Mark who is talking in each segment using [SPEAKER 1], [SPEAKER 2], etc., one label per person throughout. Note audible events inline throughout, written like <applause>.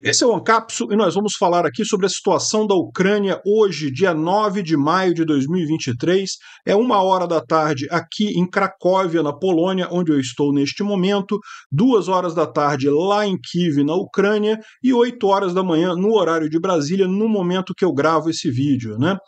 [SPEAKER 1] Esse é o Ancapso e nós vamos falar aqui sobre a situação da Ucrânia hoje, dia 9 de maio de 2023. É uma hora da tarde aqui em Cracóvia, na Polônia, onde eu estou neste momento, duas horas da tarde lá em Kiev, na Ucrânia, e oito horas da manhã no horário de Brasília, no momento que eu gravo esse vídeo, né?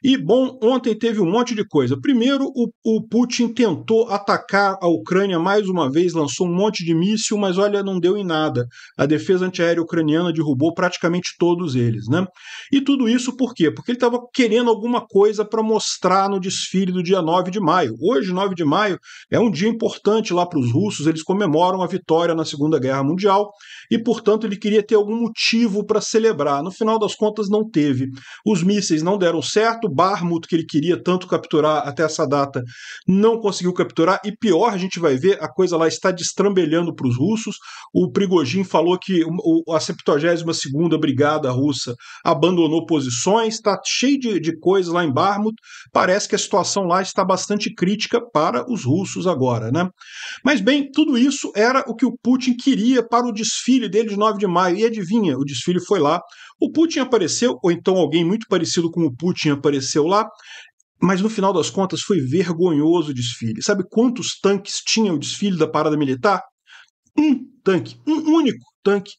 [SPEAKER 1] E bom, ontem teve um monte de coisa. Primeiro, o, o Putin tentou atacar a Ucrânia mais uma vez, lançou um monte de míssil, mas olha, não deu em nada. A defesa antiaérea ucraniana derrubou praticamente todos eles. Né? E tudo isso por quê? Porque ele estava querendo alguma coisa para mostrar no desfile do dia 9 de maio. Hoje, 9 de maio, é um dia importante lá para os russos, eles comemoram a vitória na Segunda Guerra Mundial e, portanto, ele queria ter algum motivo para celebrar. No final das contas, não teve. Os mísseis não deram certo, Barmut, que ele queria tanto capturar até essa data, não conseguiu capturar, e pior, a gente vai ver, a coisa lá está destrambelhando para os russos. O Prigogine falou que a septuaginta 42 ª Brigada Russa abandonou posições, está cheio de, de coisas lá em Barmut, parece que a situação lá está bastante crítica para os russos agora, né? Mas bem, tudo isso era o que o Putin queria para o desfile dele de 9 de maio, e adivinha, o desfile foi lá, o Putin apareceu, ou então alguém muito parecido com o Putin apareceu lá, mas no final das contas foi vergonhoso o desfile. Sabe quantos tanques tinha o desfile da parada militar? Um tanque, um único tanque,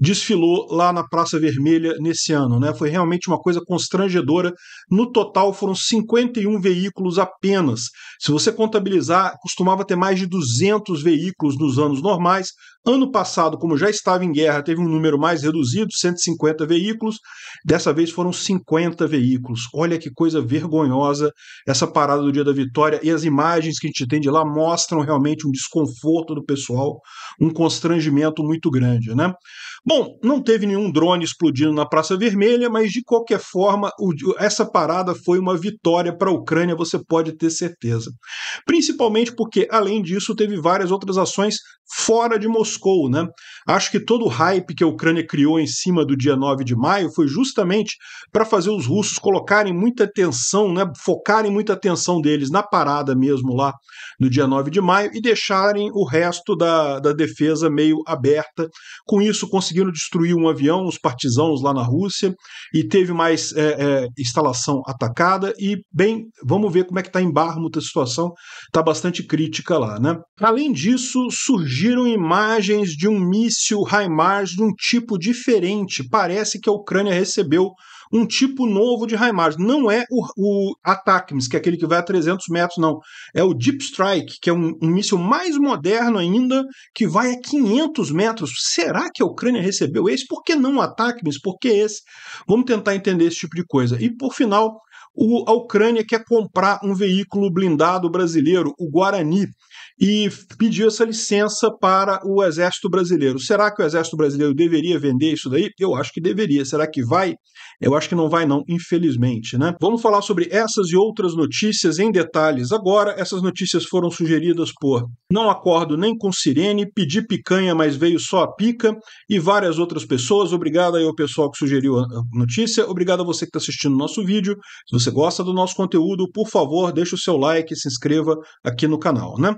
[SPEAKER 1] desfilou lá na Praça Vermelha nesse ano. Né? Foi realmente uma coisa constrangedora. No total foram 51 veículos apenas. Se você contabilizar, costumava ter mais de 200 veículos nos anos normais. Ano passado, como já estava em guerra, teve um número mais reduzido, 150 veículos. Dessa vez foram 50 veículos. Olha que coisa vergonhosa essa parada do Dia da Vitória e as imagens que a gente tem de lá mostram realmente um desconforto do pessoal, um constrangimento muito grande né? Bom, não teve nenhum drone explodindo na Praça Vermelha, mas de qualquer forma, o, essa parada foi uma vitória para a Ucrânia, você pode ter certeza. Principalmente porque, além disso, teve várias outras ações fora de Moscou, né? Acho que todo o hype que a Ucrânia criou em cima do dia 9 de maio foi justamente para fazer os russos colocarem muita atenção, né, focarem muita atenção deles na parada mesmo lá no dia 9 de maio e deixarem o resto da, da defesa meio aberta. Com isso, conseguiram destruir um avião, os partisãos lá na Rússia, e teve mais é, é, instalação atacada. E, bem, vamos ver como é que está em Barmut a situação, está bastante crítica lá. Né? Além disso, surgiram imagens de um míssil HIMARS de um tipo diferente, parece que a Ucrânia recebeu um tipo novo de HIMARS. Não é o, o ATACMS, que é aquele que vai a 300 metros, não. É o Deep Strike, que é um, um míssil mais moderno ainda, que vai a 500 metros. Será que a Ucrânia recebeu esse? Por que não o ATACMS? Por que esse? Vamos tentar entender esse tipo de coisa. E, por final, a Ucrânia quer comprar um veículo blindado brasileiro, o Guarani e pediu essa licença para o Exército Brasileiro. Será que o Exército Brasileiro deveria vender isso daí? Eu acho que deveria. Será que vai? Eu acho que não vai, não, infelizmente. Né? Vamos falar sobre essas e outras notícias em detalhes agora. Essas notícias foram sugeridas por Não Acordo Nem com Sirene, Pedi Picanha, mas veio só a pica e várias outras pessoas. Obrigado aí ao pessoal que sugeriu a notícia. Obrigado a você que está assistindo o nosso vídeo. Se você gosta do nosso conteúdo, por favor, deixe o seu like e se inscreva aqui no canal. Né?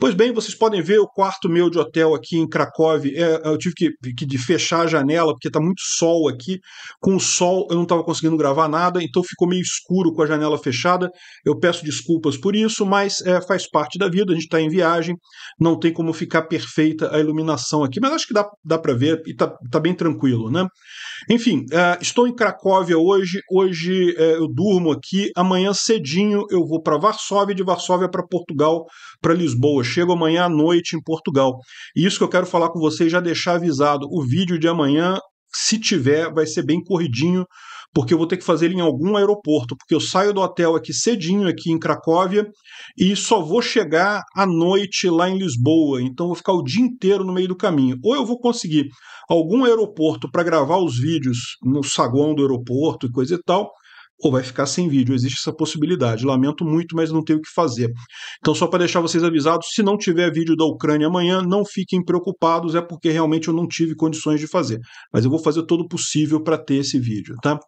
[SPEAKER 1] Pois bem, vocês podem ver o quarto meu de hotel aqui em Cracóvia. É, eu tive que, que de fechar a janela porque está muito sol aqui. Com o sol eu não estava conseguindo gravar nada, então ficou meio escuro com a janela fechada. Eu peço desculpas por isso, mas é, faz parte da vida. A gente está em viagem, não tem como ficar perfeita a iluminação aqui, mas acho que dá, dá para ver e está tá bem tranquilo, né? Enfim, é, estou em Cracóvia hoje. Hoje é, eu durmo aqui. Amanhã cedinho eu vou para Varsóvia, de Varsóvia para Portugal para Lisboa. Chego amanhã à noite em Portugal. E isso que eu quero falar com vocês, já deixar avisado. O vídeo de amanhã, se tiver, vai ser bem corridinho, porque eu vou ter que fazer ele em algum aeroporto, porque eu saio do hotel aqui cedinho, aqui em Cracóvia, e só vou chegar à noite lá em Lisboa. Então vou ficar o dia inteiro no meio do caminho. Ou eu vou conseguir algum aeroporto para gravar os vídeos no saguão do aeroporto e coisa e tal, ou vai ficar sem vídeo. Existe essa possibilidade. Lamento muito, mas não tenho o que fazer. Então, só para deixar vocês avisados, se não tiver vídeo da Ucrânia amanhã, não fiquem preocupados, é porque realmente eu não tive condições de fazer. Mas eu vou fazer todo o possível para ter esse vídeo, tá?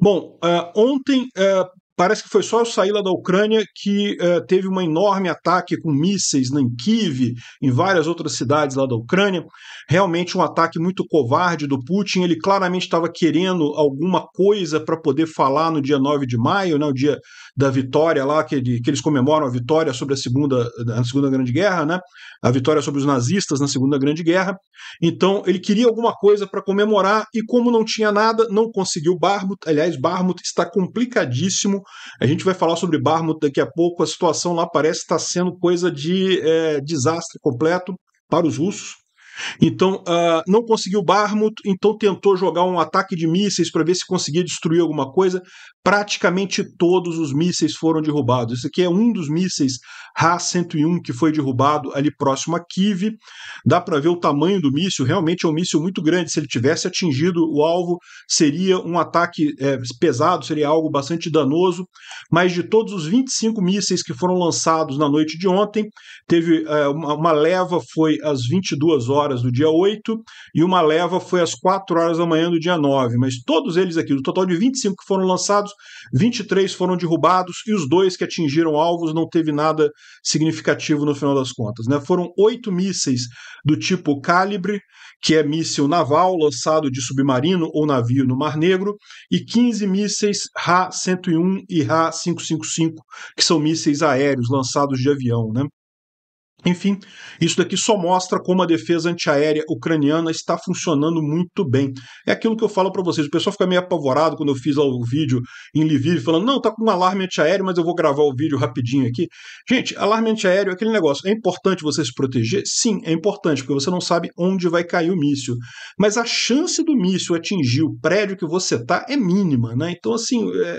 [SPEAKER 1] Bom, uh, ontem uh, Parece que foi só eu sair lá da Ucrânia que uh, teve um enorme ataque com mísseis em Kiev, em várias outras cidades lá da Ucrânia. Realmente um ataque muito covarde do Putin. Ele claramente estava querendo alguma coisa para poder falar no dia 9 de maio, né, o dia da vitória lá, que, que eles comemoram a vitória sobre a segunda, a segunda Grande Guerra, né, a vitória sobre os nazistas na Segunda Grande Guerra. Então ele queria alguma coisa para comemorar e, como não tinha nada, não conseguiu Barmut. Aliás, Barmut está complicadíssimo a gente vai falar sobre Barmut daqui a pouco. A situação lá parece estar sendo coisa de é, desastre completo para os russos. Então, uh, não conseguiu Barmut, então tentou jogar um ataque de mísseis para ver se conseguia destruir alguma coisa praticamente todos os mísseis foram derrubados. Esse aqui é um dos mísseis Ha-101 que foi derrubado ali próximo a Kiev. Dá para ver o tamanho do míssil, realmente é um míssil muito grande. Se ele tivesse atingido o alvo, seria um ataque é, pesado, seria algo bastante danoso. Mas de todos os 25 mísseis que foram lançados na noite de ontem, teve é, uma, uma leva foi às 22 horas do dia 8 e uma leva foi às 4 horas da manhã do dia 9. Mas todos eles aqui, do total de 25 que foram lançados, caso, 23 foram derrubados e os dois que atingiram alvos não teve nada significativo no final das contas. Né? Foram oito mísseis do tipo Calibre, que é míssil naval lançado de submarino ou navio no Mar Negro, e 15 mísseis RA-101 e RA-555, que são mísseis aéreos lançados de avião. Né? Enfim, isso daqui só mostra como a defesa antiaérea ucraniana está funcionando muito bem. É aquilo que eu falo para vocês. O pessoal fica meio apavorado quando eu fiz o vídeo em Lviv, falando: não, tá com um alarme antiaéreo, mas eu vou gravar o vídeo rapidinho aqui. Gente, alarme antiaéreo é aquele negócio. É importante você se proteger? Sim, é importante, porque você não sabe onde vai cair o míssil. Mas a chance do míssil atingir o prédio que você tá é mínima, né? Então, assim, é,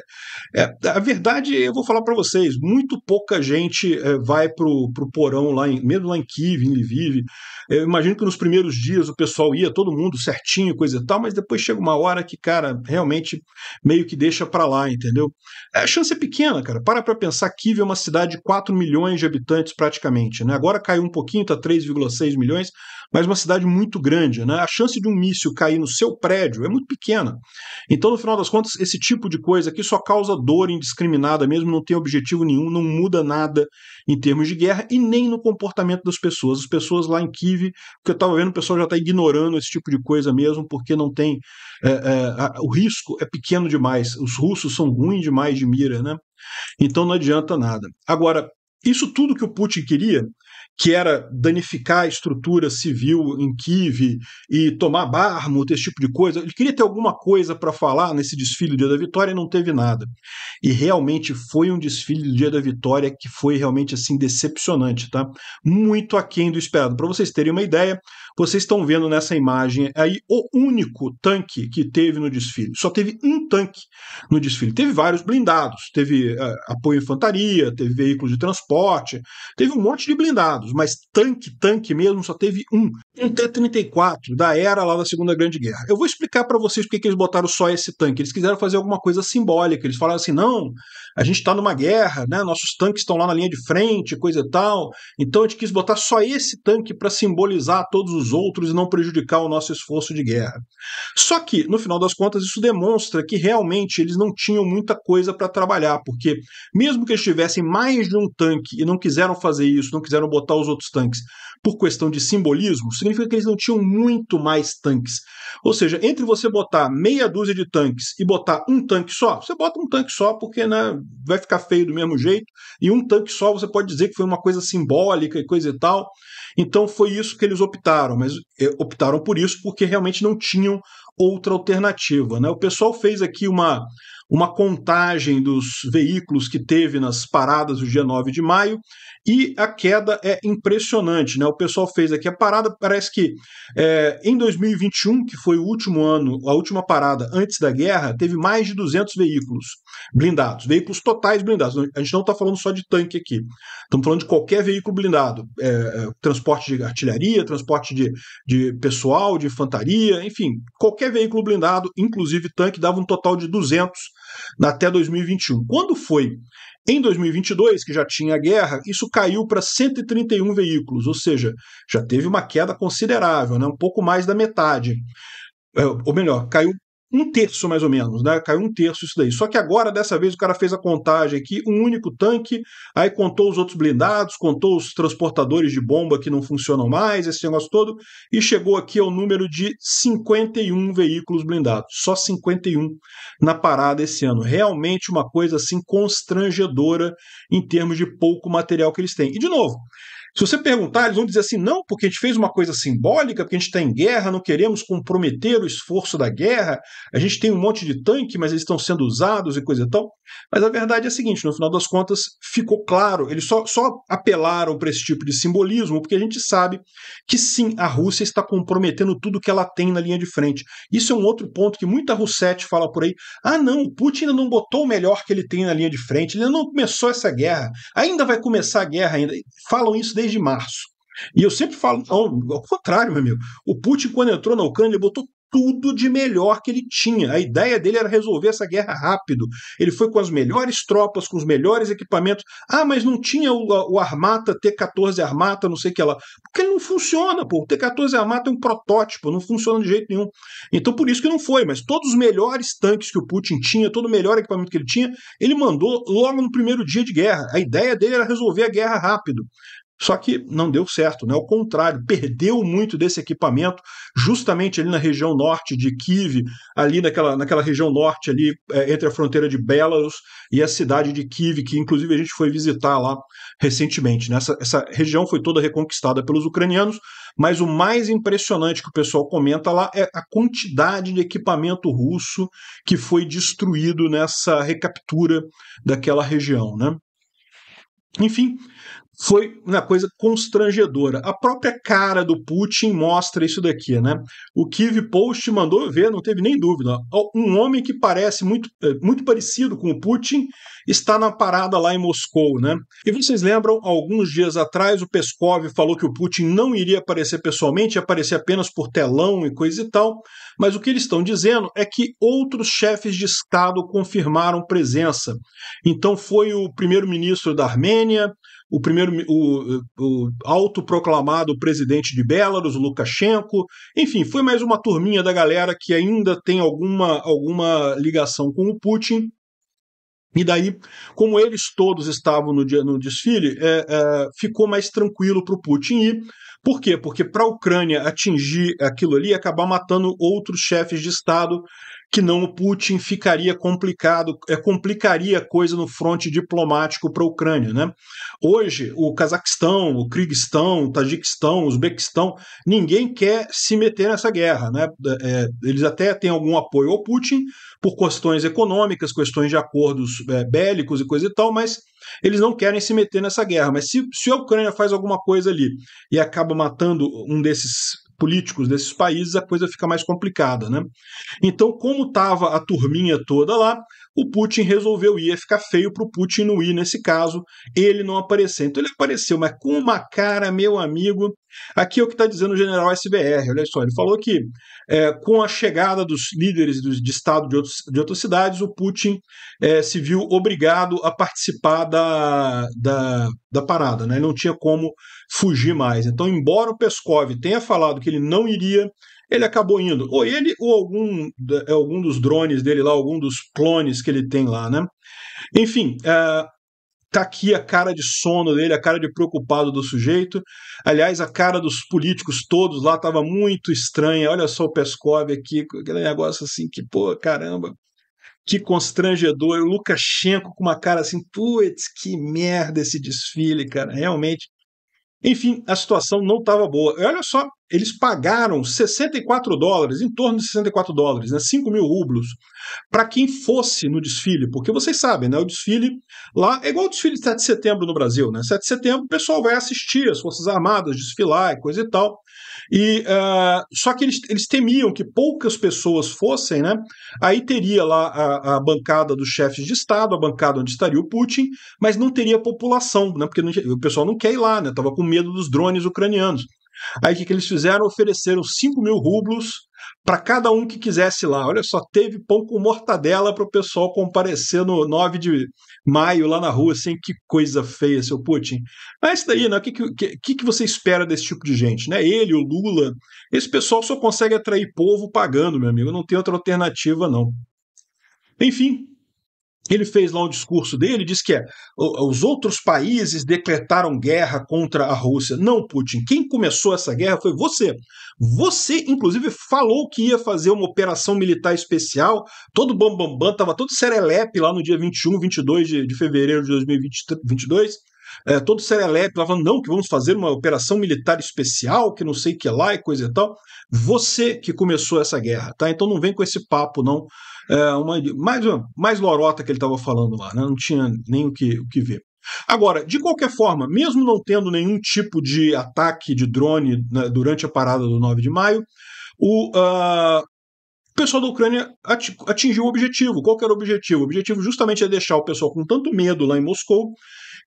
[SPEAKER 1] é, a verdade, eu vou falar para vocês: muito pouca gente é, vai pro, pro porão lá em em, mesmo lá em Kiev, em Lviv. Eu imagino que nos primeiros dias o pessoal ia todo mundo certinho, coisa e tal, mas depois chega uma hora que, cara, realmente meio que deixa para lá, entendeu? É, a chance é pequena, cara. Para para pensar, Kiev é uma cidade de 4 milhões de habitantes praticamente, né? Agora caiu um pouquinho, tá 3,6 milhões, mas uma cidade muito grande, né? A chance de um míssil cair no seu prédio é muito pequena. Então, no final das contas, esse tipo de coisa aqui só causa dor indiscriminada mesmo, não tem objetivo nenhum, não muda nada em termos de guerra e nem no comportamento comportamento das pessoas. As pessoas lá em Kiev, que eu estava vendo, o pessoal já está ignorando esse tipo de coisa mesmo, porque não tem. É, é, a, o risco é pequeno demais. Os russos são ruins demais de mira, né? Então não adianta nada. Agora, isso tudo que o Putin queria que era danificar a estrutura civil em Kiev e tomar Barmut, esse tipo de coisa. Ele queria ter alguma coisa para falar nesse desfile do Dia da Vitória e não teve nada. E realmente foi um desfile do Dia da Vitória que foi realmente assim decepcionante, tá? Muito aquém do esperado. Para vocês terem uma ideia, vocês estão vendo nessa imagem aí o único tanque que teve no desfile. Só teve um tanque no desfile. Teve vários blindados, teve uh, apoio à infantaria, teve veículos de transporte, teve um monte de blindados, mas tanque, tanque mesmo, só teve um. Um T-34 da era lá da Segunda Grande Guerra. Eu vou explicar para vocês porque que eles botaram só esse tanque. Eles quiseram fazer alguma coisa simbólica. Eles falaram assim: não, a gente está numa guerra, né? Nossos tanques estão lá na linha de frente, coisa e tal. Então a gente quis botar só esse tanque para simbolizar todos os dos outros e não prejudicar o nosso esforço de guerra. Só que, no final das contas, isso demonstra que realmente eles não tinham muita coisa para trabalhar, porque mesmo que eles tivessem mais de um tanque e não quiseram fazer isso, não quiseram botar os outros tanques por questão de simbolismo, significa que eles não tinham muito mais tanques. Ou seja, entre você botar meia dúzia de tanques e botar um tanque só, você bota um tanque só porque né, vai ficar feio do mesmo jeito, e um tanque só você pode dizer que foi uma coisa simbólica e coisa e tal. Então foi isso que eles optaram, mas eh, optaram por isso porque realmente não tinham outra alternativa. Né? O pessoal fez aqui uma, uma contagem dos veículos que teve nas paradas do dia 9 de maio e a queda é impressionante, né? O pessoal fez aqui a parada, parece que é, em 2021, que foi o último ano, a última parada antes da guerra, teve mais de 200 veículos blindados, veículos totais blindados. A gente não está falando só de tanque aqui, estamos falando de qualquer veículo blindado, é, é, transporte de artilharia, transporte de, de pessoal, de infantaria, enfim, qualquer veículo blindado, inclusive tanque, dava um total de 200 até 2021. Quando foi em 2022, que já tinha a guerra, isso caiu para 131 veículos, ou seja, já teve uma queda considerável, né? um pouco mais da metade. É, ou melhor, caiu um terço mais ou menos, né? Caiu um terço isso daí. Só que agora, dessa vez, o cara fez a contagem aqui, um único tanque, aí contou os outros blindados, contou os transportadores de bomba que não funcionam mais, esse negócio todo, e chegou aqui ao número de 51 veículos blindados. Só 51 na parada esse ano. Realmente uma coisa assim constrangedora em termos de pouco material que eles têm. E de novo, se você perguntar, eles vão dizer assim: não, porque a gente fez uma coisa simbólica, porque a gente está em guerra, não queremos comprometer o esforço da guerra, a gente tem um monte de tanque, mas eles estão sendo usados e coisa e tal. Mas a verdade é a seguinte: no final das contas, ficou claro, eles só, só apelaram para esse tipo de simbolismo, porque a gente sabe que sim, a Rússia está comprometendo tudo que ela tem na linha de frente. Isso é um outro ponto que muita Russete fala por aí: ah, não, o Putin ainda não botou o melhor que ele tem na linha de frente, ele ainda não começou essa guerra, ainda vai começar a guerra ainda. Falam isso desde desde março. E eu sempre falo, ao contrário, meu amigo. O Putin, quando entrou na Ucrânia, ele botou tudo de melhor que ele tinha. A ideia dele era resolver essa guerra rápido. Ele foi com as melhores tropas, com os melhores equipamentos. Ah, mas não tinha o, o Armata, T-14 Armata, não sei o que lá. Porque ele não funciona, pô. O T-14 Armata é um protótipo, não funciona de jeito nenhum. Então por isso que não foi, mas todos os melhores tanques que o Putin tinha, todo o melhor equipamento que ele tinha, ele mandou logo no primeiro dia de guerra. A ideia dele era resolver a guerra rápido. Só que não deu certo, né? Ao contrário, perdeu muito desse equipamento justamente ali na região norte de Kiev, ali naquela, naquela região norte ali é, entre a fronteira de Belarus e a cidade de Kiev, que inclusive a gente foi visitar lá recentemente. Né? Essa, essa região foi toda reconquistada pelos ucranianos, mas o mais impressionante que o pessoal comenta lá é a quantidade de equipamento russo que foi destruído nessa recaptura daquela região, né? Enfim, foi uma coisa constrangedora. A própria cara do Putin mostra isso daqui, né? O Kiev Post mandou ver, não teve nem dúvida. Um homem que parece muito, eh, muito parecido com o Putin está na parada lá em Moscou, né? E vocês lembram, alguns dias atrás, o Peskov falou que o Putin não iria aparecer pessoalmente, ia aparecer apenas por telão e coisa e tal, mas o que eles estão dizendo é que outros chefes de Estado confirmaram presença. Então foi o primeiro-ministro da Armênia, o primeiro o, o autoproclamado presidente de Belarus, Lukashenko. Enfim, foi mais uma turminha da galera que ainda tem alguma, alguma ligação com o Putin. E daí, como eles todos estavam no, no desfile, é, é, ficou mais tranquilo para o Putin ir. Por quê? Porque para a Ucrânia atingir aquilo ali, acabar matando outros chefes de Estado que não o Putin ficaria complicado, é, complicaria a coisa no fronte diplomático para a Ucrânia. Né? Hoje, o Cazaquistão, o Kirguistão, o Tajiquistão, o Uzbequistão, ninguém quer se meter nessa guerra. Né? É, eles até têm algum apoio ao Putin por questões econômicas, questões de acordos é, bélicos e coisa e tal, mas eles não querem se meter nessa guerra. Mas se, se a Ucrânia faz alguma coisa ali e acaba matando um desses políticos desses países, a coisa fica mais complicada. Né? Então, como estava a turminha toda lá, o Putin resolveu ir. Ia ficar feio para o Putin não ir nesse caso, ele não aparecer. Então, ele apareceu, mas com uma cara, meu amigo. Aqui é o que está dizendo o general SBR. Olha só, ele falou que é, com a chegada dos líderes dos, de Estado de, outros, de outras cidades, o Putin é, se viu obrigado a participar da, da, da parada. Né? Ele não tinha como fugir mais. Então, embora o Peskov tenha falado que ele não iria, ele acabou indo. Ou ele ou algum, algum dos drones dele lá, algum dos clones que ele tem lá, né? Enfim, uh, tá aqui a cara de sono dele, a cara de preocupado do sujeito. Aliás, a cara dos políticos todos lá estava muito estranha. Olha só o Peskov aqui, aquele negócio assim que, pô, caramba, que constrangedor. O Lukashenko com uma cara assim, putz, que merda esse desfile, cara. Realmente enfim, a situação não estava boa. E olha só, eles pagaram 64 dólares, em torno de 64 dólares, né, 5 mil rublos, para quem fosse no desfile, porque vocês sabem, né, o desfile lá é igual o desfile de 7 de setembro no Brasil. Né, 7 de setembro o pessoal vai assistir as Forças Armadas desfilar e coisa e tal. E uh, só que eles, eles temiam que poucas pessoas fossem, né? Aí teria lá a, a, bancada dos chefes de Estado, a bancada onde estaria o Putin, mas não teria população, né? Porque não, o pessoal não quer ir lá, né? Tava com medo dos drones ucranianos. Aí o que, que eles fizeram? Ofereceram 5 mil rublos para cada um que quisesse lá. Olha só, teve pão com mortadela para o pessoal comparecer no 9 de maio lá na rua, assim, que coisa feia, seu Putin. Mas daí, né, o que, que, que você espera desse tipo de gente? Né? Ele, o Lula, esse pessoal só consegue atrair povo pagando, meu amigo, não tem outra alternativa, não. Enfim, ele fez lá um discurso dele, disse que é, os outros países decretaram guerra contra a Rússia. Não, Putin, quem começou essa guerra foi você. Você, inclusive, falou que ia fazer uma operação militar especial, todo bambambam, estava todo serelepe lá no dia 21, 22 de, de fevereiro de 2022, é, todo serelepe, lá falando, não, que vamos fazer uma operação militar especial, que não sei o que lá e coisa e tal. Você que começou essa guerra, tá? Então não vem com esse papo, não. É uma, mais, uma, mais lorota que ele estava falando lá, né? Não tinha nem o que, o que ver. Agora, de qualquer forma, mesmo não tendo nenhum tipo de ataque de drone né, durante a parada do 9 de maio, o, uh, o pessoal da Ucrânia atingiu o objetivo. Qual era o objetivo? O objetivo justamente é deixar o pessoal com tanto medo lá em Moscou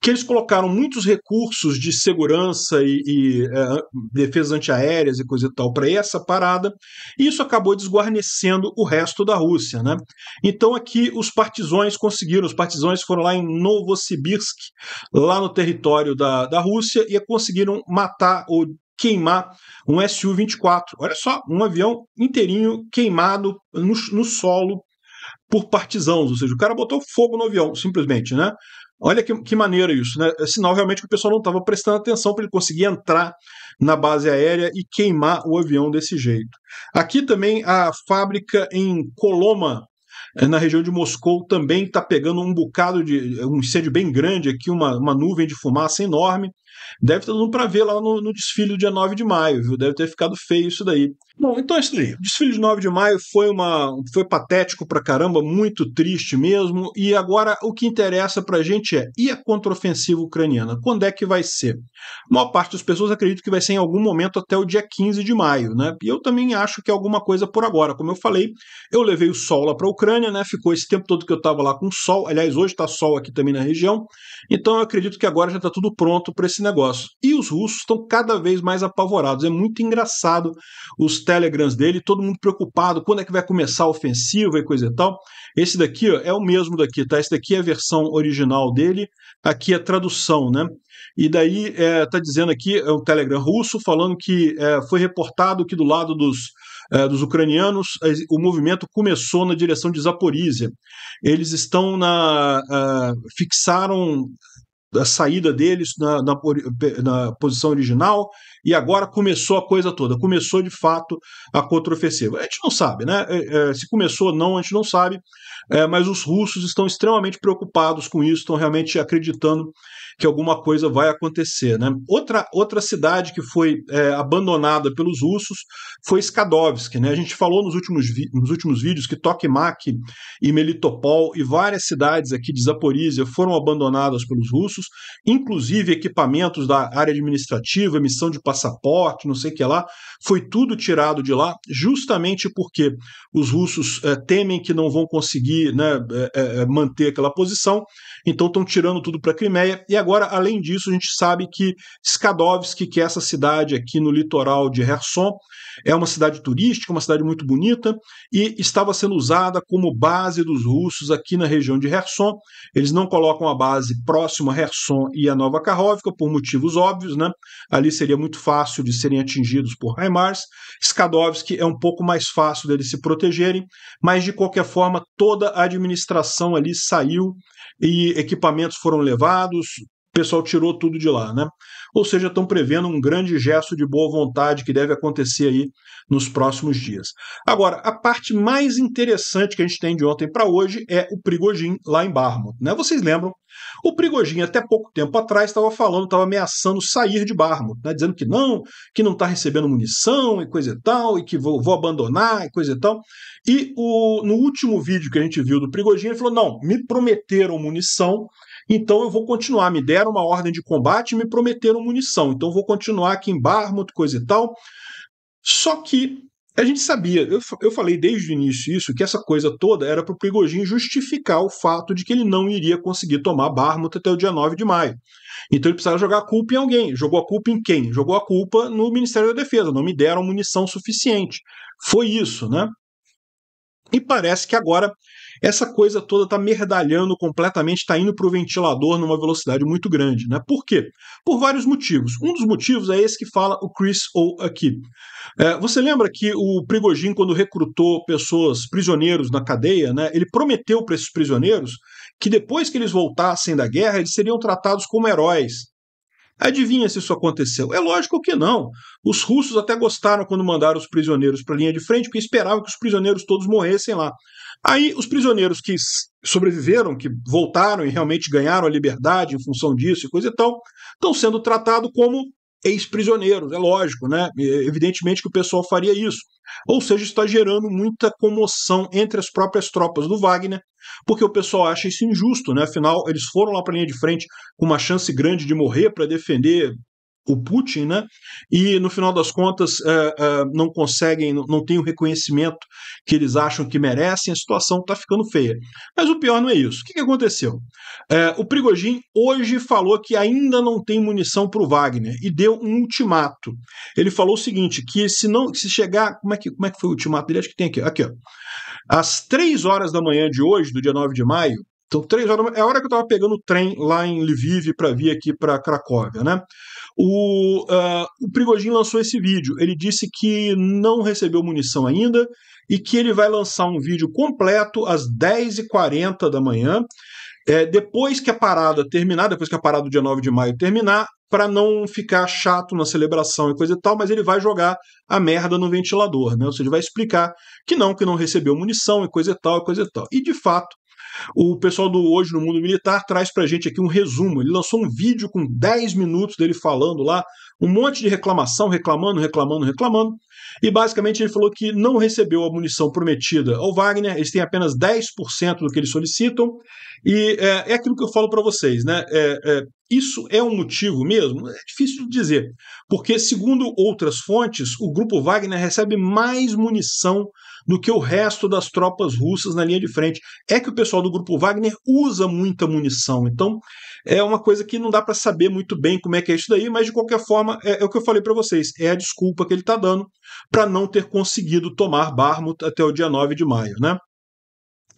[SPEAKER 1] que eles colocaram muitos recursos de segurança e, e é, defesas antiaéreas e coisa e tal para essa parada, e isso acabou desguarnecendo o resto da Rússia. Né? Então aqui os partizões conseguiram, os partizões foram lá em Novosibirsk, lá no território da, da Rússia, e conseguiram matar ou queimar um Su-24. Olha só, um avião inteirinho queimado no, no solo por partisãos, ou seja, o cara botou fogo no avião, simplesmente, né? Olha que, que isso, né? É sinal realmente que o pessoal não estava prestando atenção para ele conseguir entrar na base aérea e queimar o avião desse jeito. Aqui também a fábrica em Coloma, eh, na região de Moscou, também está pegando um bocado de. um incêndio bem grande aqui, uma, uma nuvem de fumaça enorme. Deve estar dando para ver lá no, no desfile do dia 9 de maio, viu? Deve ter ficado feio isso daí. Bom, então, é isso aí desfile de 9 de maio foi uma foi patético pra caramba, muito triste mesmo. E agora o que interessa pra gente é e a contraofensiva ucraniana? Quando é que vai ser? A maior parte das pessoas acredita que vai ser em algum momento até o dia 15 de maio, né? E eu também acho que é alguma coisa por agora. Como eu falei, eu levei o sol lá pra Ucrânia, né? Ficou esse tempo todo que eu tava lá com sol. Aliás, hoje tá sol aqui também na região. Então eu acredito que agora já tá tudo pronto para esse negócio. E os russos estão cada vez mais apavorados. É muito engraçado os Telegrams dele, todo mundo preocupado, quando é que vai começar a ofensiva e coisa e tal. Esse daqui ó, é o mesmo daqui, tá? Esse daqui é a versão original dele, tá? aqui é a tradução, né? E daí é, tá dizendo aqui, é um Telegram russo, falando que é, foi reportado que do lado dos, é, dos ucranianos é, o movimento começou na direção de Zaporizhia. Eles estão na. É, fixaram a saída deles na, na, na, posição original e agora começou a coisa toda, começou de fato a contraofensiva. A gente não sabe, né? É, é, se começou ou não, a gente não sabe, é, mas os russos estão extremamente preocupados com isso, estão realmente acreditando que alguma coisa vai acontecer, né? Outra, outra cidade que foi é, abandonada pelos russos foi Skadovsk, né? A gente falou nos últimos, nos últimos vídeos que Tokmak e Melitopol e várias cidades aqui de Zaporizhia foram abandonadas pelos russos, inclusive equipamentos da área administrativa, emissão de passaporte, não sei o que lá, foi tudo tirado de lá, justamente porque os russos é, temem que não vão conseguir né, é, manter aquela posição, então estão tirando tudo para a Crimeia. E agora, além disso, a gente sabe que Skadovsk, que é essa cidade aqui no litoral de Kherson, é uma cidade turística, uma cidade muito bonita, e estava sendo usada como base dos russos aqui na região de Kherson. Eles não colocam a base próxima a Kherson, e a Nova Carróvica, por motivos óbvios, né? Ali seria muito fácil de serem atingidos por Heimars. Skadowski é um pouco mais fácil deles se protegerem, mas de qualquer forma toda a administração ali saiu e equipamentos foram levados, o pessoal tirou tudo de lá, né? Ou seja, estão prevendo um grande gesto de boa vontade que deve acontecer aí nos próximos dias. Agora, a parte mais interessante que a gente tem de ontem para hoje é o Prigojin lá em Barmouth, né? Vocês lembram? O Prigojin até pouco tempo atrás estava falando, estava ameaçando sair de Barmouth, né? Dizendo que não, que não está recebendo munição e coisa e tal, e que vou, vou abandonar e coisa e tal. E o, no último vídeo que a gente viu do Prigojin, ele falou: "Não, me prometeram munição, então eu vou continuar. Me deram uma ordem de combate e me prometeram munição. Então eu vou continuar aqui em Barmut coisa e tal. Só que a gente sabia, eu, eu falei desde o início isso, que essa coisa toda era para o Prigogine justificar o fato de que ele não iria conseguir tomar Barmut até o dia 9 de maio. Então ele precisava jogar a culpa em alguém. Jogou a culpa em quem? Jogou a culpa no Ministério da Defesa. Não me deram munição suficiente. Foi isso, né? E parece que agora essa coisa toda está merdalhando completamente, está indo para o ventilador numa velocidade muito grande. Né? Por quê? Por vários motivos. Um dos motivos é esse que fala o Chris ou aqui. É, você lembra que o Prigogine, quando recrutou pessoas, prisioneiros na cadeia, né, ele prometeu para esses prisioneiros que depois que eles voltassem da guerra, eles seriam tratados como heróis. Adivinha se isso aconteceu? É lógico que não. Os russos até gostaram quando mandaram os prisioneiros para a linha de frente, porque esperavam que os prisioneiros todos morressem lá. Aí, os prisioneiros que sobreviveram, que voltaram e realmente ganharam a liberdade em função disso e coisa e tal, estão sendo tratados como ex-prisioneiros, é lógico, né? Evidentemente que o pessoal faria isso. Ou seja, está gerando muita comoção entre as próprias tropas do Wagner, porque o pessoal acha isso injusto, né? Afinal, eles foram lá para a linha de frente com uma chance grande de morrer para defender o Putin, né? E no final das contas é, é, não conseguem, não, não tem o reconhecimento que eles acham que merecem. A situação está ficando feia. Mas o pior não é isso. O que, que aconteceu? É, o Prigojin hoje falou que ainda não tem munição para o Wagner e deu um ultimato. Ele falou o seguinte: que se não, se chegar, como é que, como é que foi o ultimato dele? Acho que tem aqui, aqui ó. Às três horas da manhã de hoje, do dia 9 de maio, então, três horas é a hora que eu estava pegando o trem lá em Lviv para vir aqui para Cracóvia, né? O, uh, o lançou esse vídeo. Ele disse que não recebeu munição ainda e que ele vai lançar um vídeo completo às 10h40 da manhã, é, depois que a parada terminar, depois que a parada do dia 9 de maio terminar, para não ficar chato na celebração e coisa e tal, mas ele vai jogar a merda no ventilador, né? Ou seja, vai explicar que não, que não recebeu munição e coisa e tal, e coisa e tal. E de fato, o pessoal do Hoje no Mundo Militar traz tá para a gente aqui um resumo. Ele lançou um vídeo com 10 minutos dele falando lá, um monte de reclamação, reclamando, reclamando, reclamando. E basicamente ele falou que não recebeu a munição prometida ao Wagner, eles têm apenas 10% do que eles solicitam. E é, é aquilo que eu falo para vocês, né? É, é, isso é um motivo mesmo? É difícil de dizer, porque segundo outras fontes, o grupo Wagner recebe mais munição do que o resto das tropas russas na linha de frente. É que o pessoal do grupo Wagner usa muita munição, então é uma coisa que não dá para saber muito bem como é que é isso daí, mas de qualquer forma é, é o que eu falei para vocês, é a desculpa que ele está dando para não ter conseguido tomar Barmut até o dia 9 de maio, né?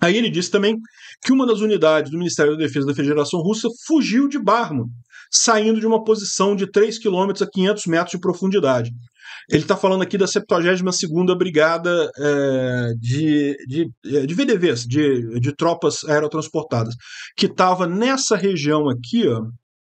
[SPEAKER 1] Aí ele disse também que uma das unidades do Ministério da Defesa da Federação Russa fugiu de Barmut, saindo de uma posição de 3 km a 500 metros de profundidade. Ele está falando aqui da 72ª Brigada é, de, de, é, de VDVs, de, de tropas aerotransportadas, que estava nessa região aqui, ó,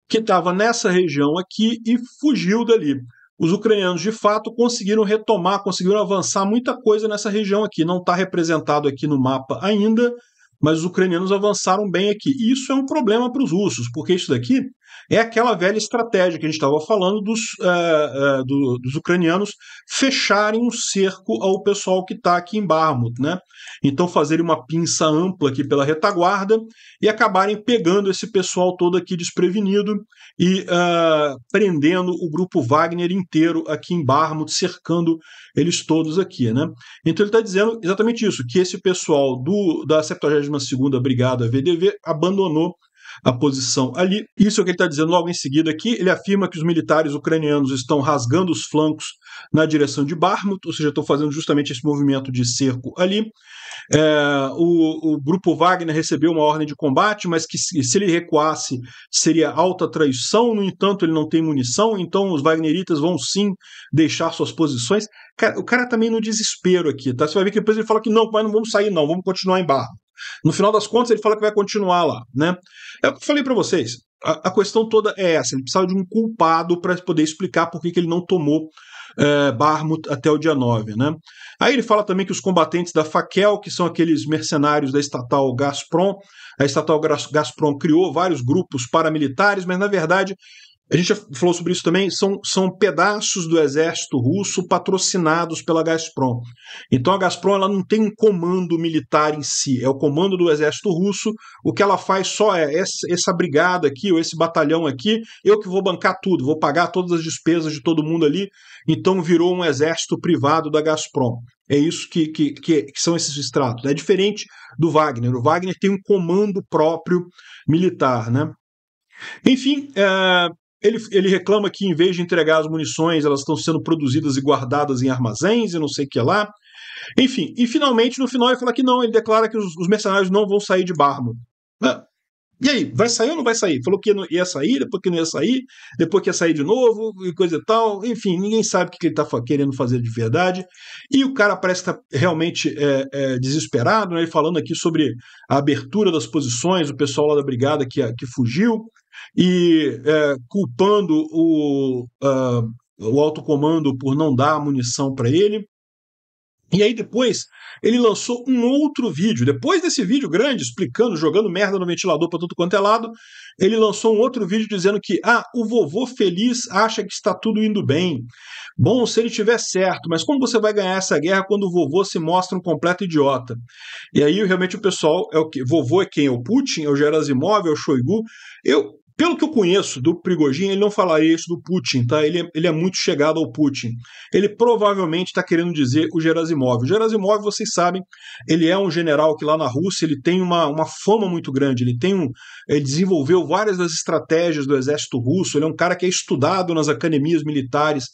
[SPEAKER 1] que estava nessa região aqui e fugiu dali. Os ucranianos, de fato, conseguiram retomar, conseguiram avançar muita coisa nessa região aqui. Não está representado aqui no mapa ainda, mas os ucranianos avançaram bem aqui. E isso é um problema para os russos, porque isso daqui é aquela velha estratégia que a gente estava falando dos, uh, uh, do, dos ucranianos fecharem um cerco ao pessoal que está aqui em Barmut, né? Então fazerem uma pinça ampla aqui pela retaguarda e acabarem pegando esse pessoal todo aqui desprevenido e uh, prendendo o grupo Wagner inteiro aqui em Barmut, cercando eles todos aqui, né? Então ele está dizendo exatamente isso, que esse pessoal do da 72ª Brigada VDV abandonou a posição ali. Isso é o que ele está dizendo logo em seguida aqui. Ele afirma que os militares ucranianos estão rasgando os flancos na direção de Barmut, ou seja, estão fazendo justamente esse movimento de cerco ali. É, o, o, grupo Wagner recebeu uma ordem de combate, mas que se, se, ele recuasse seria alta traição. No entanto, ele não tem munição, então os wagneritas vão sim deixar suas posições. Cara, o cara também tá no desespero aqui, tá? Você vai ver que depois ele fala que não, mas não vamos sair, não, vamos continuar em Barmut. No final das contas, ele fala que vai continuar lá, né? É o que eu falei para vocês. A, a, questão toda é essa. Ele precisava de um culpado para poder explicar por que, que ele não tomou é, eh, Barmut até o dia 9, né? Aí ele fala também que os combatentes da Faquel, que são aqueles mercenários da estatal Gazprom, a estatal Gazprom criou vários grupos paramilitares, mas na verdade a gente já falou sobre isso também, são, são pedaços do exército russo patrocinados pela Gazprom. Então a Gazprom ela não tem um comando militar em si, é o comando do exército russo. O que ela faz só é essa, essa brigada aqui, ou esse batalhão aqui, eu que vou bancar tudo, vou pagar todas as despesas de todo mundo ali. Então virou um exército privado da Gazprom. É isso que, que, que, são esses estratos. É diferente do Wagner. O Wagner tem um comando próprio militar, né? Enfim, é, ele, ele reclama que, em vez de entregar as munições, elas estão sendo produzidas e guardadas em armazéns e não sei o que lá. Enfim, e finalmente, no final, ele fala que não, ele declara que os, os mercenários não vão sair de Barmo. Né? e aí, vai sair ou não vai sair? Falou que ia sair, depois que não ia sair, depois que ia sair de novo, e coisa e tal. Enfim, ninguém sabe o que ele está querendo fazer de verdade. E o cara parece estar tá realmente é, é, desesperado, né? ele falando aqui sobre a abertura das posições, o pessoal lá da brigada que, que fugiu e é, culpando o, uh, o alto comando por não dar munição para ele. E aí depois ele lançou um outro vídeo. Depois desse vídeo grande, explicando, jogando merda no ventilador para tudo quanto é lado, ele lançou um outro vídeo dizendo que ah, o vovô feliz acha que está tudo indo bem. Bom, se ele tiver certo, mas como você vai ganhar essa guerra quando o vovô se mostra um completo idiota? E aí realmente o pessoal é o que vovô é quem? É o Putin, é o Gerasimov, é o Shoigu. Eu pelo que eu conheço do Prigogine, ele não falaria isso do Putin, tá? Ele é, ele é muito chegado ao Putin. Ele provavelmente está querendo dizer o Gerasimov. O Gerasimov, vocês sabem, ele é um general que lá na Rússia ele tem uma, uma fama muito grande. Ele tem um, ele desenvolveu várias das estratégias do exército russo. Ele é um cara que é estudado nas academias militares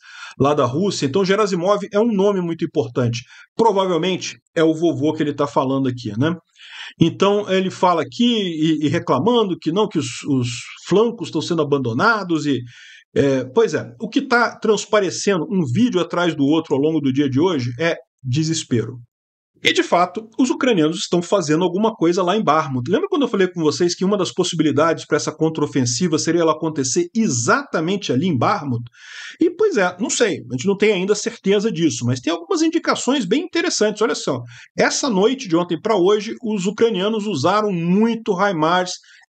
[SPEAKER 1] lá da Rússia. Então, Gerasimov é um nome muito importante. Provavelmente é o vovô que ele está falando aqui, né? Então ele fala aqui e, e reclamando que não, que os, os, flancos estão sendo abandonados e. É, pois é, o que está transparecendo um vídeo atrás do outro ao longo do dia de hoje é desespero. E de fato, os ucranianos estão fazendo alguma coisa lá em Barmut. Lembra quando eu falei com vocês que uma das possibilidades para essa contraofensiva seria ela acontecer exatamente ali em Barmut? E pois é, não sei, a gente não tem ainda certeza disso, mas tem algumas indicações bem interessantes. Olha só, essa noite de ontem para hoje, os ucranianos usaram muito HIMARS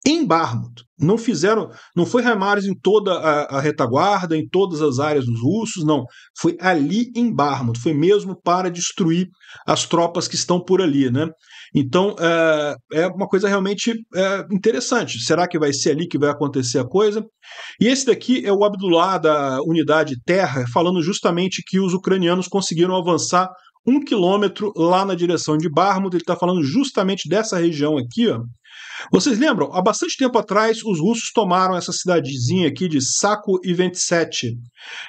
[SPEAKER 1] em Barmut. Não fizeram, não foi Reimares em toda a, a, retaguarda, em todas as áreas dos russos, não. Foi ali em Barmut, foi mesmo para destruir as tropas que estão por ali, né? Então é, é uma coisa realmente é, interessante. Será que vai ser ali que vai acontecer a coisa? E esse daqui é o Abdullah da unidade Terra, falando justamente que os ucranianos conseguiram avançar um quilômetro lá na direção de Barmut. Ele está falando justamente dessa região aqui. Ó. Vocês lembram? Há bastante tempo atrás, os russos tomaram essa cidadezinha aqui de Saco e 27.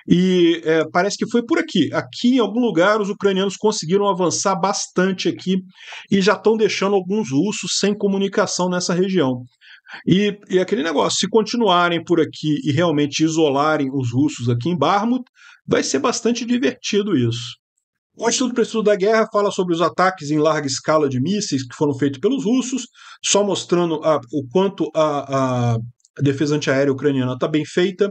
[SPEAKER 1] E é, parece que foi por aqui. Aqui, em algum lugar, os ucranianos conseguiram avançar bastante aqui e já estão deixando alguns russos sem comunicação nessa região. E, e aquele negócio, se continuarem por aqui e realmente isolarem os russos aqui em Barmut, vai ser bastante divertido isso. O Instituto para Estudo da Guerra fala sobre os ataques em larga escala de mísseis que foram feitos pelos russos, só mostrando a, o quanto a, a defesa antiaérea ucraniana está bem feita.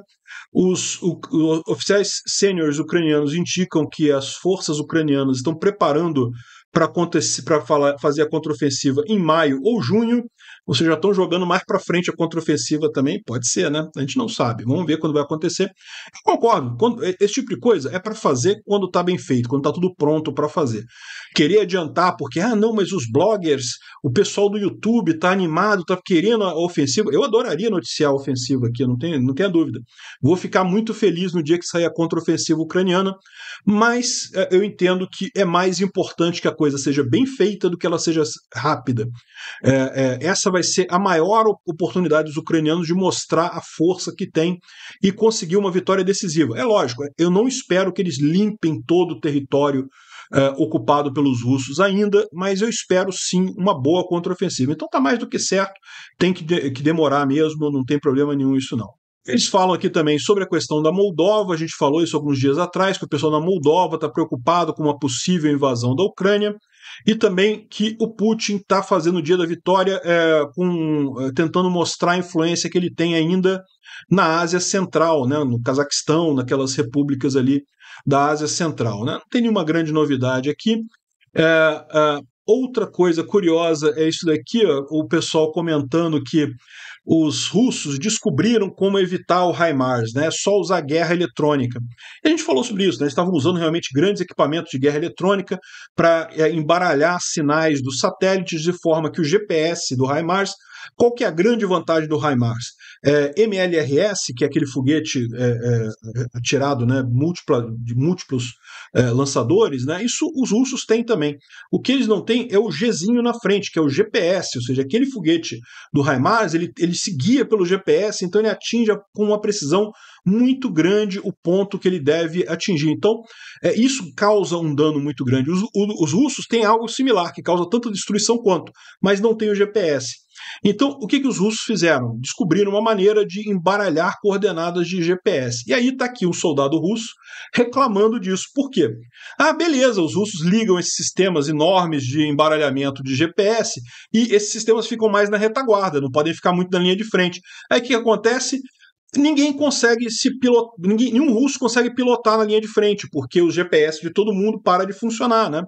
[SPEAKER 1] Os, o, os oficiais sêniores ucranianos indicam que as forças ucranianas estão preparando para fazer a contraofensiva em maio ou junho. Ou seja, estão jogando mais para frente a contraofensiva também? Pode ser, né? A gente não sabe. Vamos ver quando vai acontecer. Eu concordo. Quando, esse tipo de coisa é para fazer quando está bem feito, quando está tudo pronto para fazer. Querer adiantar porque, ah, não, mas os bloggers, o pessoal do YouTube está animado, está querendo a ofensiva. Eu adoraria noticiar a ofensiva aqui, não tem não a dúvida. Vou ficar muito feliz no dia que sair a contraofensiva ucraniana, mas eh, eu entendo que é mais importante que a coisa seja bem feita do que ela seja rápida. É, é, essa vai vai ser a maior oportunidade dos ucranianos de mostrar a força que tem e conseguir uma vitória decisiva. É lógico, é, eu não espero que eles limpem todo o território é, ocupado pelos russos ainda, mas eu espero sim uma boa contraofensiva. Então está mais do que certo, tem que, de que demorar mesmo, não tem problema nenhum isso não. Eles falam aqui também sobre a questão da Moldova, a gente falou isso alguns dias atrás, que o pessoal na Moldova está preocupado com uma possível invasão da Ucrânia e também que o Putin está fazendo o dia da vitória é, com, é, tentando mostrar a influência que ele tem ainda na Ásia Central, né, no Cazaquistão, naquelas repúblicas ali da Ásia Central. Né? Não tem nenhuma grande novidade aqui. É, é, outra coisa curiosa é isso daqui, ó, o pessoal comentando que os russos descobriram como evitar o HIMARS, né? Só usar guerra eletrônica. E a gente falou sobre isso, né? Eles estavam usando realmente grandes equipamentos de guerra eletrônica para é, eh, embaralhar sinais dos satélites de forma que o GPS do HIMARS qual que é a grande vantagem do HIMARS? É, MLRS, que é aquele foguete é, é, é, tirado né, múltipla, de múltiplos é, lançadores, né, isso os russos têm também. O que eles não têm é o Gzinho na frente, que é o GPS, ou seja, aquele foguete do HIMARS, ele, ele se guia pelo GPS, então ele atinge com uma precisão muito grande o ponto que ele deve atingir. Então, é, isso causa um dano muito grande. Os, os, russos têm algo similar, que causa tanta destruição quanto, mas não tem o GPS. Então, o que, que os russos fizeram? Descobriram uma maneira de embaralhar coordenadas de GPS. E aí está aqui um soldado russo reclamando disso. Por quê? Ah, beleza, os russos ligam esses sistemas enormes de embaralhamento de GPS e esses sistemas ficam mais na retaguarda, não podem ficar muito na linha de frente. Aí o que acontece? ninguém consegue se pilotar, ninguém, nenhum russo consegue pilotar na linha de frente, porque o GPS de todo mundo para de funcionar, né?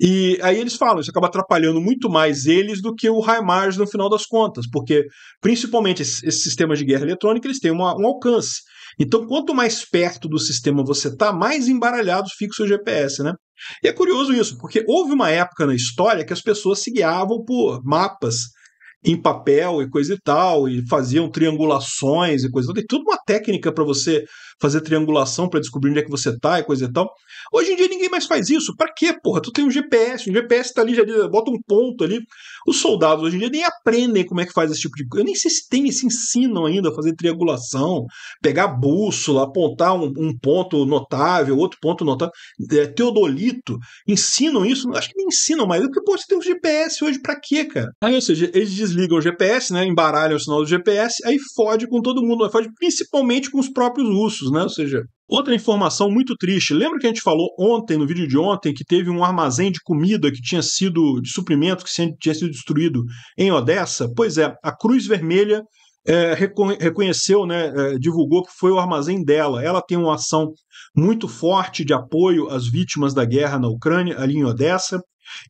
[SPEAKER 1] E aí eles falam, isso acaba atrapalhando muito mais eles do que o HIMARS no final das contas, porque principalmente esses, esses sistemas de guerra eletrônica, eles têm uma, um alcance. Então, quanto mais perto do sistema você está, mais embaralhado fica o seu GPS, né? E é curioso isso, porque houve uma época na história que as pessoas se guiavam por mapas em papel e coisa e tal, e faziam triangulações e coisa e tal. Tem tudo uma técnica para você fazer triangulação para descobrir onde é que você está e coisa e tal. Hoje em dia ninguém mais faz isso. Para quê, porra? Tu tem um GPS, um GPS tá ali, já bota um ponto ali. Os soldados hoje em dia nem aprendem como é que faz esse tipo de coisa. Eu nem sei se tem, se ensinam ainda a fazer triangulação, pegar bússola, apontar um, um ponto notável, outro ponto notável. É, Teodolito, ensinam isso? Acho que nem ensinam mais. Porque, pô, você tem um GPS hoje para quê, cara? Aí, ou seja, eles desligam o GPS, né? Embaralham o sinal do GPS, aí fode com todo mundo, fode principalmente com os próprios russos né? Ou seja, outra informação muito triste. Lembra que a gente falou ontem, no vídeo de ontem, que teve um armazém de comida que tinha sido, de suprimento, que tinha sido destruído em Odessa? Pois é, a Cruz Vermelha é, reconheceu, né, é, divulgou que foi o armazém dela. Ela tem uma ação muito forte de apoio às vítimas da guerra na Ucrânia, ali em Odessa.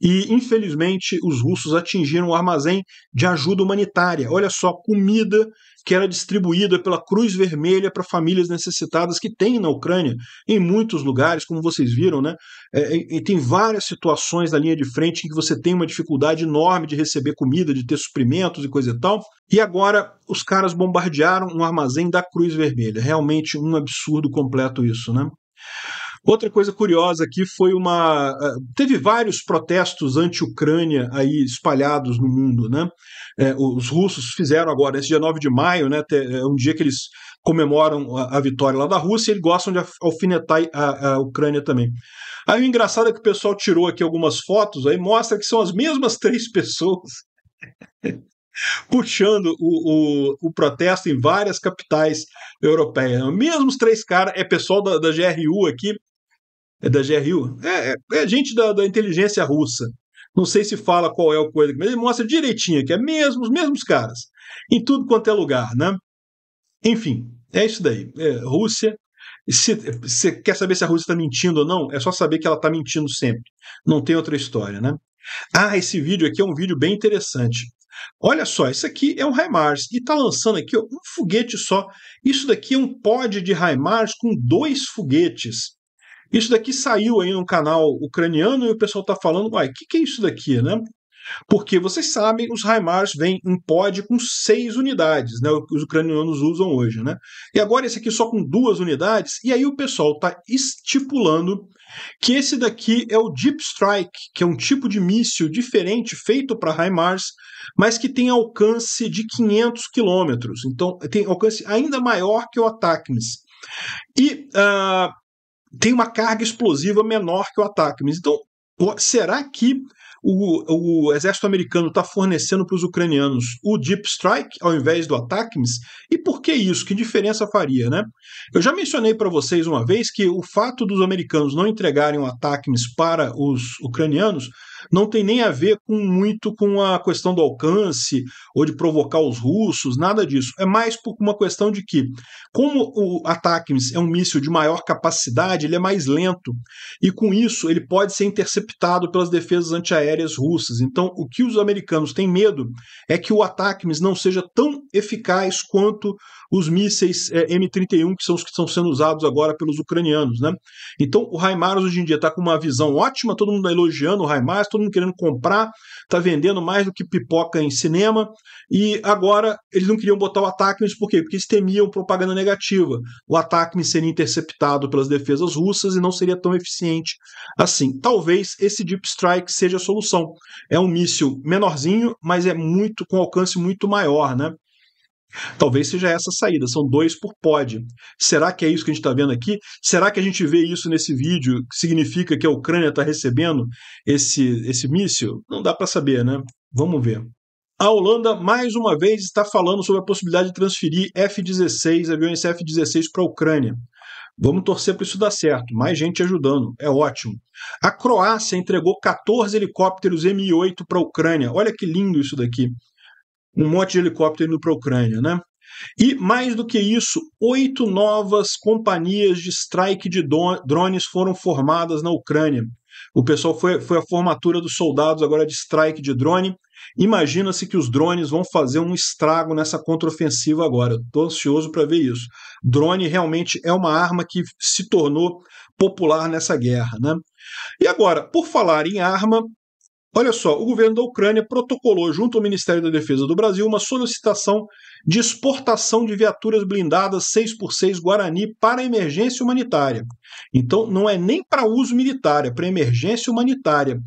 [SPEAKER 1] E, infelizmente, os russos atingiram o um armazém de ajuda humanitária. Olha só, comida que era distribuída pela Cruz Vermelha para famílias necessitadas que tem na Ucrânia, em muitos lugares, como vocês viram, né? É, é tem várias situações na linha de frente em que você tem uma dificuldade enorme de receber comida, de ter suprimentos e coisa e tal. E agora os caras bombardearam um armazém da Cruz Vermelha. Realmente um absurdo completo isso, né? Outra coisa curiosa aqui foi uma. Eh, teve vários protestos anti-Ucrânia aí espalhados no mundo, né? É, os russos fizeram agora, esse dia 9 de maio, né? É um dia que eles comemoram a, a vitória lá da Rússia e eles gostam de alfinetar a, a Ucrânia também. Aí o engraçado é que o pessoal tirou aqui algumas fotos, aí mostra que são as mesmas <laughs> três pessoas. <laughs> puxando o, o, o, protesto em várias capitais europeias. Mesmo os três caras, é pessoal da, da GRU aqui, é da GRU? É, é, é gente da, da inteligência russa. Não sei se fala qual é o coisa, mas ele mostra direitinho que é mesmo, os mesmos caras. Em tudo quanto é lugar, né? Enfim, é isso daí. É, Rússia. Se você quer saber se a Rússia está mentindo ou não, é só saber que ela está mentindo sempre. Não tem outra história, né? Ah, esse vídeo aqui é um vídeo bem interessante. Olha só, isso aqui é um HIMARS e está lançando aqui ó, um foguete só. Isso daqui é um pod de HIMARS com dois foguetes. Isso daqui saiu aí num canal ucraniano e o pessoal está falando, uai, o que, que é isso daqui, né? Porque vocês sabem, os HIMARS vêm em pod com seis unidades, né? Os ucranianos usam hoje, né? E agora esse aqui só com duas unidades, e aí o pessoal está estipulando que esse daqui é o Deep Strike, que é um tipo de míssil diferente feito para HIMARS, mas que tem alcance de 500 quilômetros. Então, tem alcance ainda maior que o Atakmes E uh, tem uma carga explosiva menor que o ataque. Mas então, será que o, o, exército americano está fornecendo para os ucranianos o Deep Strike ao invés do ATACMS? E por que isso? Que diferença faria, né? Eu já mencionei para vocês uma vez que o fato dos americanos não entregarem o ATACMS para os ucranianos não tem nem a ver com muito com a questão do alcance ou de provocar os russos, nada disso. É mais por uma questão de que, como o Atakims é um míssil de maior capacidade, ele é mais lento e com isso ele pode ser interceptado pelas defesas antiaéreas russas. Então, o que os americanos têm medo é que o Atakims não seja tão eficaz quanto os mísseis é, eh, M31 que são os que estão sendo usados agora pelos ucranianos, né? Então, o Raimars hoje em dia está com uma visão ótima, todo mundo está elogiando o Raimars, todo mundo querendo comprar, tá vendendo mais do que pipoca em cinema. E agora eles não queriam botar o Atakmes, por quê? Porque eles temiam propaganda negativa. O ataque seria interceptado pelas defesas russas e não seria tão eficiente assim. Talvez esse Deep Strike seja a solução. É um míssil menorzinho, mas é muito com alcance muito maior, né? Talvez seja essa a saída, são dois por pod. Será que é isso que a gente está vendo aqui? Será que a gente vê isso nesse vídeo? Significa que a Ucrânia está recebendo esse, esse míssil? Não dá para saber, né? Vamos ver. A Holanda, mais uma vez, está falando sobre a possibilidade de transferir F-16, aviões F-16 para a Ucrânia. Vamos torcer para isso dar certo. Mais gente ajudando, é ótimo. A Croácia entregou 14 helicópteros Mi-8 para a Ucrânia. Olha que lindo isso daqui um monte de helicóptero indo para a Ucrânia, né? E mais do que isso, oito novas companhias de strike de drones foram formadas na Ucrânia. O pessoal foi, foi a formatura dos soldados agora de strike de drone. Imagina-se que os drones vão fazer um estrago nessa contraofensiva agora. Estou ansioso para ver isso. Drone realmente é uma arma que se tornou popular nessa guerra. Né? E agora, por falar em arma, Olha só, o governo da Ucrânia protocolou junto ao Ministério da Defesa do Brasil uma solicitação de exportação de viaturas blindadas 6x6 Guarani para emergência humanitária. Então, não é nem para uso militar, é para emergência humanitária.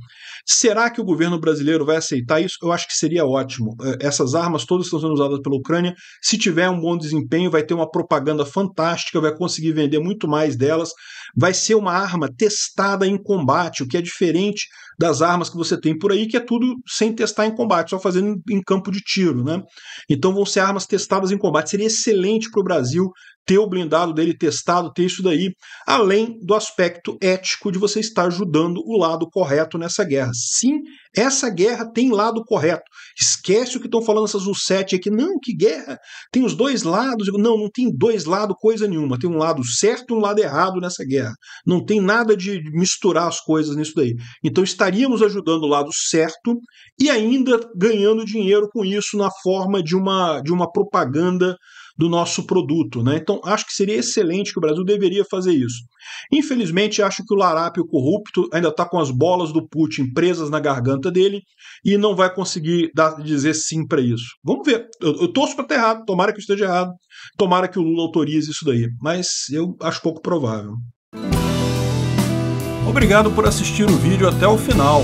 [SPEAKER 1] Será que o governo brasileiro vai aceitar isso? Eu acho que seria ótimo. É, essas armas todas estão sendo usadas pela Ucrânia. Se tiver um bom desempenho, vai ter uma propaganda fantástica, vai conseguir vender muito mais delas. Vai ser uma arma testada em combate, o que é diferente das armas que você tem por aí, que é tudo sem testar em combate, só fazendo em campo de tiro. Né? Então vão ser armas testadas em combate. Seria excelente para o Brasil ter o blindado dele testado, ter isso daí, além do aspecto ético de você estar ajudando o lado correto nessa guerra. Sim, essa guerra tem lado correto. Esquece o que estão falando essas U7 aqui. Não, que guerra! Tem os dois lados. Não, não tem dois lados, coisa nenhuma. Tem um lado certo e um lado errado nessa guerra. Não tem nada de misturar as coisas nisso daí. Então estaríamos ajudando o lado certo e ainda ganhando dinheiro com isso na forma de uma, de uma propaganda do nosso produto. Né? Então, acho que seria excelente que o Brasil deveria fazer isso. Infelizmente, acho que o larápio corrupto ainda está com as bolas do Putin presas na garganta dele e não vai conseguir dar, dizer sim para isso. Vamos ver. Eu, eu torço para estar errado, tomara que esteja errado, tomara que o Lula autorize isso daí, mas eu acho pouco provável. Obrigado por assistir o vídeo até o final.